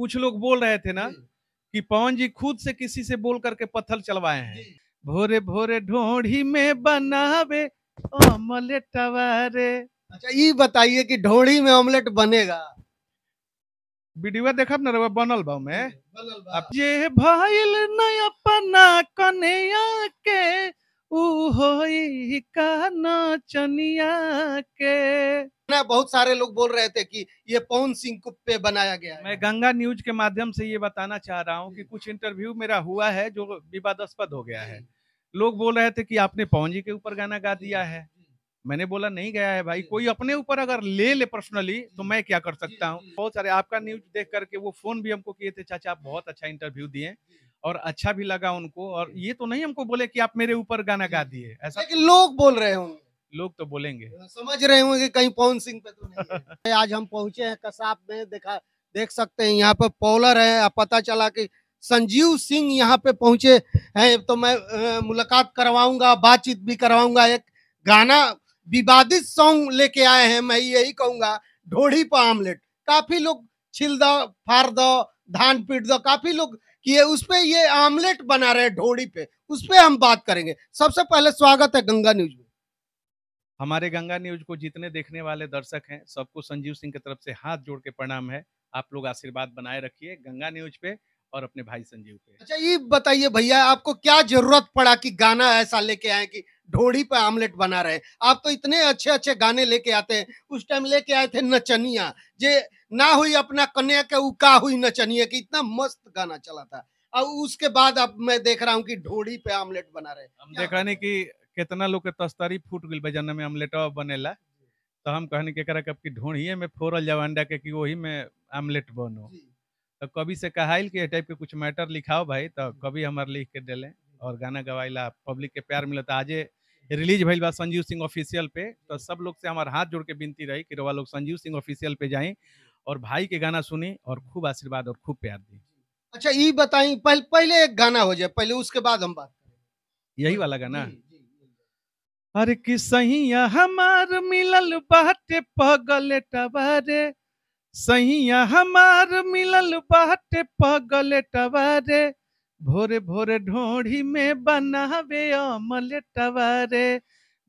कुछ लोग बोल रहे थे ना कि पवन जी खुद से किसी से बोल करके पत्थर चलवाए हैं भोरे भोरे ढोड़ी में बनावे ऑमलेट टवारे अच्छा ये बताइए कि ढोड़ी में ऑमलेट बनेगा वीडियो देखा ना रवा बनल बा में बनल बा ये भाईल नया पना कन्हैया के नाचनिया के ना बहुत सारे लोग बोल रहे थे कि ये पवन सिंह पे बनाया गया है मैं गंगा न्यूज के माध्यम से ये बताना चाह रहा हूँ कि कुछ इंटरव्यू मेरा हुआ है जो विवादास्पद हो गया है लोग बोल रहे थे कि आपने पवन जी के ऊपर गाना गा दिया है मैंने बोला नहीं गया है भाई कोई अपने ऊपर अगर ले ले पर्सनली तो मैं क्या कर सकता हूँ बहुत सारे आपका न्यूज देख करके वो फोन भी हमको किए थे चाचा आप बहुत अच्छा इंटरव्यू दिए और अच्छा भी लगा उनको और ये तो नहीं हमको बोले कि आप मेरे ऊपर गाना गा दिए ऐसा लेकिन लोग बोल रहे होंगे लोग तो बोलेंगे हाँ, समझ रहे होंगे कहीं पवन सिंह पे तो नहीं आज हम पहुंचे हैं कसाब में देखा देख सकते हैं यहाँ पे पॉलर है पता चला कि संजीव सिंह यहाँ पे पहुंचे हैं तो मैं मुलाकात करवाऊंगा बातचीत भी करवाऊंगा एक गाना विवादित सॉन्ग लेके आए हैं मैं यही कहूंगा ढोड़ी पर आमलेट काफी लोग छिल दो फाड़ दो धान पीट दो काफी लोग कि पर ये आमलेट बना रहे हैं ढोड़ी पे उस पर हम बात करेंगे सबसे पहले स्वागत है गंगा न्यूज में हमारे गंगा न्यूज को जितने देखने वाले दर्शक हैं सबको संजीव सिंह की तरफ से हाथ जोड़ के प्रणाम है आप लोग आशीर्वाद बनाए रखिए गंगा न्यूज पे और अपने भाई संजीव पे अच्छा ये बताइए भैया आपको क्या जरूरत पड़ा कि गाना ऐसा लेके आए कि ढोड़ी पे आमलेट बना रहे आप तो इतने अच्छे अच्छे गाने लेके आते हैं उस टाइम लेके आए थे नचनिया जे ना हुई अपना कन्या के उका हुई नचनिया की इतना मस्त गाना चला था और उसके बाद अब मैं देख रहा हूँ कि ढोड़ी पे आमलेट बना रहे हम देखा नहीं की कितना लोग के तस्तरी फूट गई भजन में आमलेटवा बनेला तो हम कहने के करा कि ढोड़िए में फोरल जाओ अंडा के कि वही में आमलेट बनो तो कभी से कहा कि टाइप के कुछ मैटर लिखाओ भाई तो कभी हमारे लिख के डेले और गाना गवाइला पब्लिक के प्यार मिले तो आजे रिलीज भइल बा संजीव सिंह ऑफिशियल पे तो सब लोग से हमारे हाथ जोड़ के विनती रही कि रवा लोग संजीव सिंह ऑफिशियल पे जाएं और भाई के गाना सुनी और खूब आशीर्वाद और खूब प्यार दी अच्छा ये बताई पहले पहले एक गाना हो जाए पहले उसके बाद हम बात करें यही वाला गाना अरे कि सही हमार मिलल बाटे पगल टबारे सही हमार मिलल बाटे पगल टबारे भोरे भोरे ढोढ़ी में बनावे अमल टवारे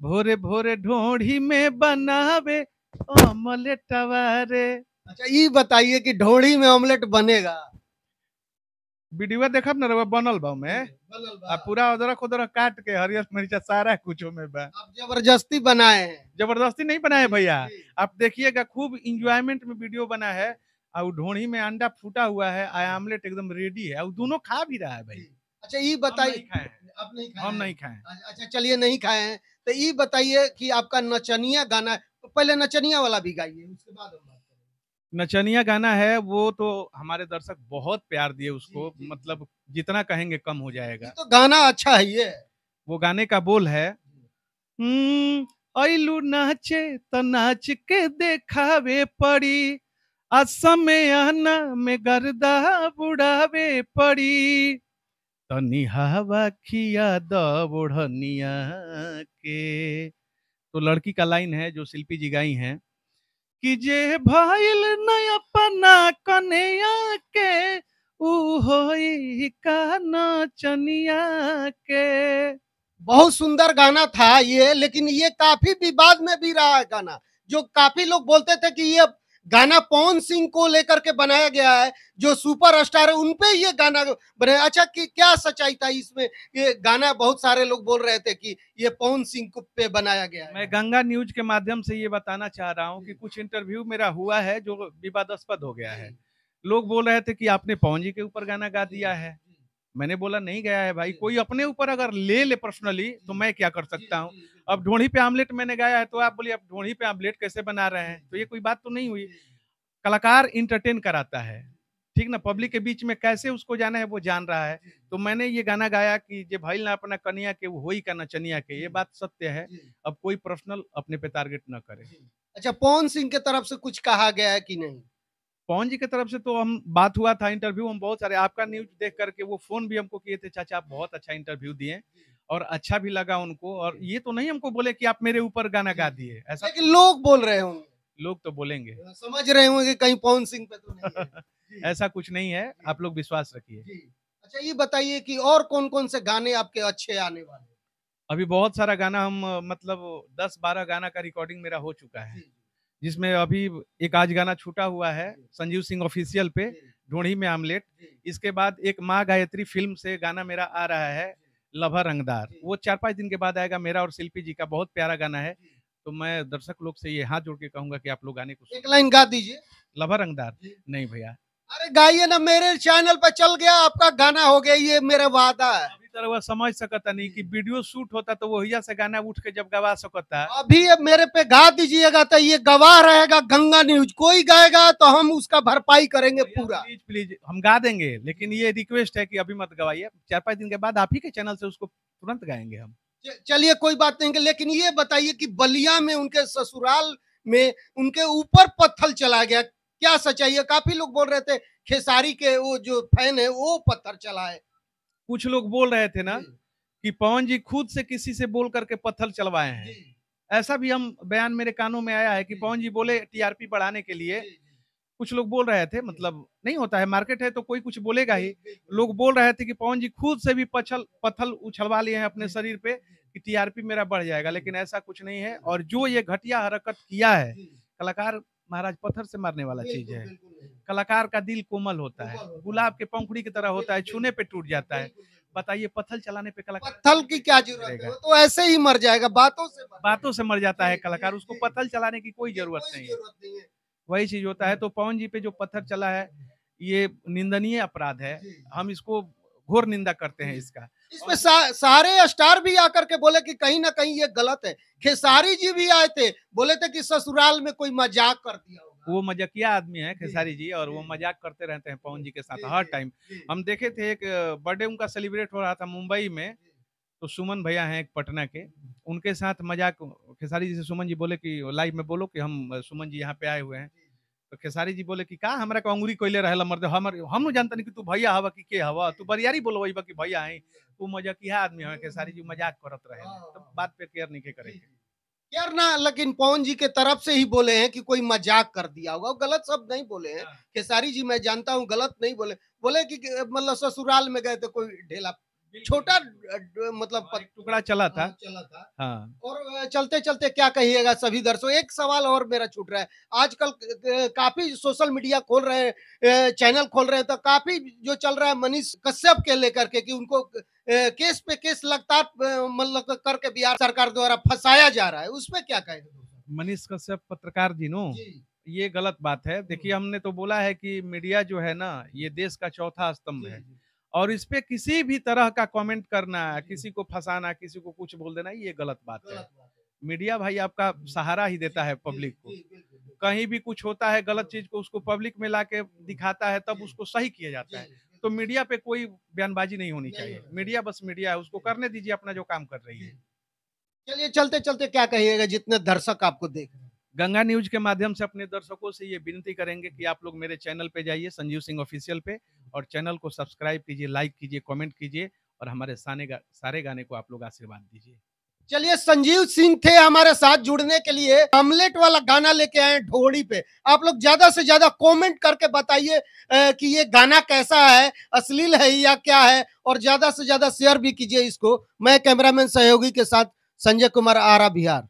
भोरे भोरे ढोढ़ी में बनावे अमल टवारे अच्छा ये बताइए कि ढोढ़ी में ऑमलेट बनेगा वीडियो देखब ना रहा बनल बा में हाँ, आ पूरा अदरक उदरक काट के हरियर मिर्चा सारा कुछ में बा जबरदस्ती बनाए हैं जबरदस्ती नहीं बनाए भैया आप देखिएगा खूब इंजॉयमेंट में वीडियो बना है और ढोड़ी में अंडा फूटा हुआ है आई हाँ। आमलेट एकदम रेडी है और हाँ। दोनों खा भी रहा है भाई अच्छा ये बताइए आप नहीं खाए हम नहीं खाए अच्छा, अच्छा चलिए नहीं खाए हैं तो ये बताइए कि आपका नचनिया गाना तो पहले नचनिया वाला भी गाइए उसके बाद हम बात करेंगे नचनिया गाना है वो तो हमारे दर्शक बहुत प्यार दिए उसको जी, मतलब जी, मतलब जितना कहेंगे कम हो जाएगा तो गाना अच्छा है ये वो गाने का बोल है हम्म नाचे तो नाच के देखावे पड़ी असमय में गर्दा बुढ़ावे पड़ी तनी हवा खिया दबुढ़निया के तो लड़की का लाइन है जो शिल्पी जी गाई हैं कि जे भाईल नय अपना कन्हैया के चनिया के बहुत सुंदर गाना था ये लेकिन ये काफी विवाद में भी रहा है गाना जो काफी लोग बोलते थे कि ये गाना पवन सिंह को लेकर के बनाया गया है जो सुपर स्टार है उनपे ये गाना बनाया अच्छा कि क्या सच्चाई था इसमें ये गाना बहुत सारे लोग बोल रहे थे कि ये पवन सिंह पे बनाया गया है मैं गंगा न्यूज के माध्यम से ये बताना चाह रहा हूँ कि कुछ इंटरव्यू मेरा हुआ है जो विवादास्पद हो गया है लोग बोल रहे थे कि आपने पवन जी के ऊपर गाना गा दिया है मैंने बोला नहीं गया है भाई कोई अपने ऊपर अगर ले ले पर्सनली तो मैं क्या कर सकता हूँ अब ढोढ़ी पे आमलेट मैंने गाया है तो आप बोलिए आप ढोढ़ी पे आमलेट कैसे बना रहे हैं तो ये कोई बात तो नहीं हुई कलाकार इंटरटेन कराता है ठीक ना पब्लिक के बीच में कैसे उसको जाना है वो जान रहा है तो मैंने ये गाना गाया कि जे भाई ना अपना कनिया के वो हो ही का चनिया के ये बात सत्य है अब कोई पर्सनल अपने पे टारगेट ना करे अच्छा पवन सिंह के तरफ से कुछ कहा गया है कि नहीं पवन जी की तरफ से तो हम बात हुआ था इंटरव्यू हम बहुत सारे आपका न्यूज देख करके वो फोन भी हमको किए थे चाचा आप बहुत अच्छा इंटरव्यू दिए और अच्छा भी लगा उनको और ये तो नहीं हमको बोले कि आप मेरे ऊपर गाना गा दिए ऐसा लेकिन लोग बोल रहे होंगे लोग तो बोलेंगे हाँ, समझ रहे होंगे कहीं पवन सिंह पे तो नहीं ऐसा कुछ नहीं है आप लोग विश्वास रखिए अच्छा ये बताइए कि और कौन कौन से गाने आपके अच्छे आने वाले अभी बहुत सारा गाना हम मतलब दस बारह गाना का रिकॉर्डिंग मेरा हो चुका है जिसमें अभी एक आज गाना छूटा हुआ है संजीव सिंह ऑफिशियल पे ढोड़ी में आमलेट इसके बाद एक माँ गायत्री फिल्म से गाना मेरा आ रहा है लभा रंगदार वो चार पांच दिन के बाद आएगा मेरा और शिल्पी जी का बहुत प्यारा गाना है तो मैं दर्शक लोग से ये हाथ जोड़ के कहूंगा कि आप लोग गाने को एक लाइन गा दीजिए लभा रंगदार नहीं भैया अरे गाइए ना मेरे चैनल पर चल गया आपका गाना हो गया ये मेरा वादा है रउआ समझ सकता नहीं कि हम्म। वीडियो शूट होता तो वहिया से गाना उठ के जब गवा सकता अभी मेरे पे गा दीजिएगा तो ये गवाह रहेगा गंगा न्यूज कोई गाएगा तो हम उसका भरपाई करेंगे पूरा प्लीज प्लीज हम गा देंगे लेकिन ये रिक्वेस्ट है की अभी मत गवाइए चार पाँच दिन के बाद आप ही के चैनल से उसको तुरंत गाएंगे हम चलिए कोई बात नहीं लेकिन ये बताइए की बलिया में उनके ससुराल में उनके ऊपर पत्थर चला गया क्या सच्चाई है काफी लोग बोल रहे थे खेसारी के वो जो फैन है वो पत्थर चलाए कुछ लोग बोल रहे थे ना कि पवन जी खुद से किसी से बोल करके पत्थर चलवाए हैं ऐसा भी हम बयान मेरे कानों में आया है कि पवन जी बोले टीआरपी बढ़ाने के लिए कुछ लोग बोल रहे थे मतलब नहीं होता है मार्केट है तो कोई कुछ बोलेगा ही लोग बोल रहे थे कि पवन जी खुद से भी पछल पत्थल उछलवा लिए हैं अपने शरीर पे कि टीआरपी मेरा बढ़ जाएगा लेकिन ऐसा कुछ नहीं है और जो ये घटिया हरकत किया है कलाकार महाराज पत्थर से मारने वाला चीज है कलाकार का दिल कोमल होता है गुलाब के पंखुड़ी की तरह होता है छूने पे टूट जाता है बताइए पत्थल चलाने पे कलाकार पत्थल की क्या जरूरत है तो ऐसे ही मर जाएगा बातों से बातों से मर जाता है कलाकार उसको पत्थल चलाने की कोई जरूरत नहीं है वही चीज होता है तो पवन जी पे जो पत्थर चला है ये निंदनीय अपराध है हम इसको घोर निंदा करते हैं इसका इसमें सा, सारे स्टार भी आकर के बोले कि कहीं ना कहीं ये गलत है खेसारी जी भी आए थे बोले थे कि ससुराल में कोई मजाक कर दिया वो मजाकिया आदमी है खेसारी जी और वो मजाक करते रहते हैं पवन जी के साथ हर टाइम हम देखे थे एक बर्थडे उनका सेलिब्रेट हो रहा था मुंबई में तो सुमन भैया हैं एक पटना के उनके साथ मजाक खेसारी जी से सुमन जी बोले कि लाइव में बोलो कि हम सुमन जी यहाँ पे आए हुए हैं तो खेसारी जी बोले कि का हमारा का अंगुरी कोयले रहे मर्द हमर हम जानते कि तू भैया हवा कि के हवा तू बरियारी बोलो कि भैया है वो मजाकिया आदमी है खेसारी जी मजाक करत रहे तो बात पे केयर नहीं के करेंगे यार ना लेकिन पवन जी के तरफ से ही बोले हैं कि कोई मजाक कर दिया होगा गलत शब्द नहीं बोले हैं हाँ। खेसारी जी मैं जानता हूँ गलत नहीं बोले बोले कि मतलब ससुराल में गए थे कोई ढेला छोटा मतलब हाँ, टुकड़ा चला हाँ, था चला था हाँ और चलते चलते क्या कहिएगा सभी दर्शकों एक सवाल और मेरा छूट रहा है आजकल काफी सोशल मीडिया खोल रहे चैनल खोल रहे तो काफी जो चल रहा है मनीष कश्यप के लेकर के कि उनको केस पे केस लगातार मतलब करके बिहार सरकार द्वारा फंसाया जा रहा है उसमें क्या कहेगा मनीष कश्यप पत्रकार जी नो ये गलत बात है देखिए हम्म। हमने तो बोला है कि मीडिया जो है ना ये देश का चौथा स्तंभ है जी. और इस पे किसी भी तरह का कमेंट करना किसी को फंसाना किसी को कुछ बोल देना ये गलत बात है मीडिया भाई आपका सहारा ही देता है पब्लिक को कहीं भी कुछ होता है गलत चीज को उसको पब्लिक में ला के दिखाता है तब उसको सही किया जाता है तो मीडिया पे कोई बयानबाजी नहीं होनी चाहिए मीडिया बस मीडिया है उसको करने दीजिए अपना जो काम कर रही है चलिए चलते चलते क्या कहिएगा जितने दर्शक आपको देख रहे हैं गंगा न्यूज के माध्यम से अपने दर्शकों से ये विनती करेंगे कि आप लोग मेरे चैनल पे जाइए संजीव सिंह ऑफिशियल पे और चैनल को सब्सक्राइब कीजिए लाइक कीजिए कमेंट कीजिए और हमारे सारे गा, सारे गाने को आप लोग आशीर्वाद दीजिए चलिए संजीव सिंह थे हमारे साथ जुड़ने के लिए हमलेट वाला गाना लेके आए ढोड़ी पे आप लोग ज्यादा से ज्यादा कॉमेंट करके बताइए कि ये गाना कैसा है अश्लील है या क्या है और ज्यादा से ज्यादा शेयर भी कीजिए इसको मैं कैमरामैन सहयोगी के साथ संजय कुमार आरा बिहार